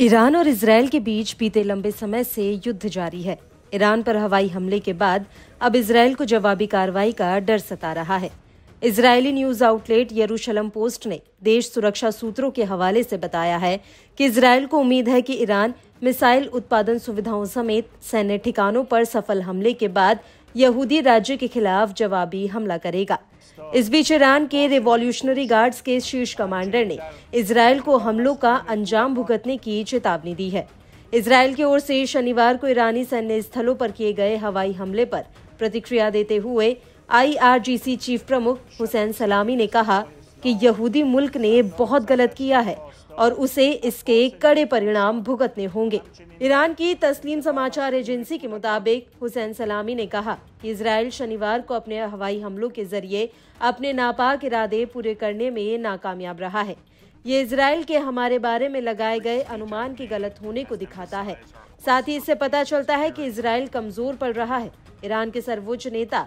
Iran और Israel के बीच बीते लंबे समय से युद्ध जारी है ईरान पर हवाई हमले के बाद अब इसराइल को जवाबी कार्रवाई का डर सता रहा है इजरायली न्यूज आउटलेट यरूशलम पोस्ट ने देश सुरक्षा सूत्रों के हवाले से बताया है कि इसराइल को उम्मीद है कि ईरान मिसाइल उत्पादन सुविधाओं समेत सैन्य ठिकानों पर सफल हमले के बाद यहूदी राज्य के खिलाफ जवाबी हमला करेगा इस बीच ईरान के रिवॉल्यूशनरी गार्ड्स के शीर्ष कमांडर ने इसराइल को हमलों का अंजाम भुगतने की चेतावनी दी है इसराइल की ओर से शनिवार को ईरानी सैन्य स्थलों पर किए गए हवाई हमले पर प्रतिक्रिया देते हुए आईआरजीसी चीफ प्रमुख हुसैन सलामी ने कहा कि यहूदी मुल्क ने बहुत गलत किया है और उसे इसके कड़े परिणाम भुगतने होंगे ईरान की तस्लीम समाचार एजेंसी के मुताबिक हुसैन सलामी ने कहा कि इसराइल शनिवार को अपने हवाई हमलों के जरिए अपने नापाक इरादे पूरे करने में नाकामयाब रहा है ये इसराइल के हमारे बारे में लगाए गए अनुमान के गलत होने को दिखाता है साथ ही इससे पता चलता है कि इसराइल कमजोर पड़ रहा है ईरान के सर्वोच्च नेता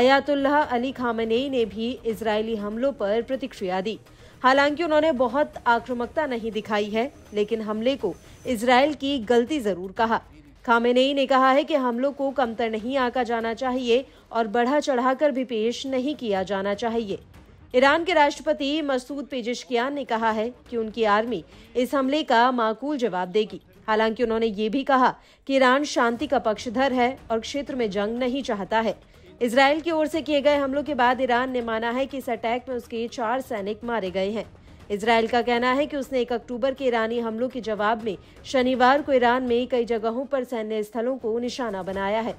अयातुल्लाह अली खामनेई ने भी इसराइली हमलों पर प्रतिक्रिया दी हालांकि उन्होंने बहुत आक्रामकता नहीं दिखाई है लेकिन हमले को इसराइल की गलती जरूर कहा खामेनेई ने कहा है कि हमलों को कमतर नहीं आका जाना चाहिए और बढ़ा चढ़ाकर भी पेश नहीं किया जाना चाहिए ईरान के राष्ट्रपति मसूद पेजिशकियान ने कहा है कि उनकी आर्मी इस हमले का माकूल जवाब देगी हालांकि उन्होंने ये भी कहा कि ईरान शांति का पक्षधर है और क्षेत्र में जंग नहीं चाहता है इसराइल की ओर से किए गए हमलों के बाद ईरान ने माना है कि इस अटैक में उसके चार सैनिक मारे गए हैं इसराइल का कहना है कि उसने 1 अक्टूबर के ईरानी हमलों के जवाब में शनिवार को ईरान में कई जगहों पर सैन्य स्थलों को निशाना बनाया है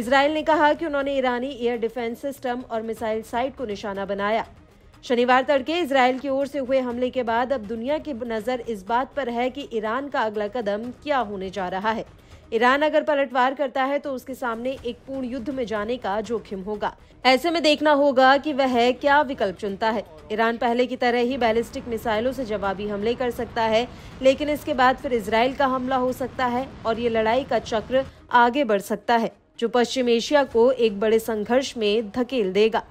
इसराइल ने कहा कि उन्होंने ईरानी एयर डिफेंस सिस्टम और मिसाइल साइट को निशाना बनाया शनिवार तड़के इसराइल की ओर से हुए हमले के बाद अब दुनिया की नज़र इस बात पर है कि ईरान का अगला कदम क्या होने जा रहा है ईरान अगर पलटवार करता है तो उसके सामने एक पूर्ण युद्ध में जाने का जोखिम होगा ऐसे में देखना होगा कि वह क्या विकल्प चुनता है ईरान पहले की तरह ही बैलिस्टिक मिसाइलों से जवाबी हमले कर सकता है लेकिन इसके बाद फिर इसराइल का हमला हो सकता है और ये लड़ाई का चक्र आगे बढ़ सकता है जो पश्चिम एशिया को एक बड़े संघर्ष में धकेल देगा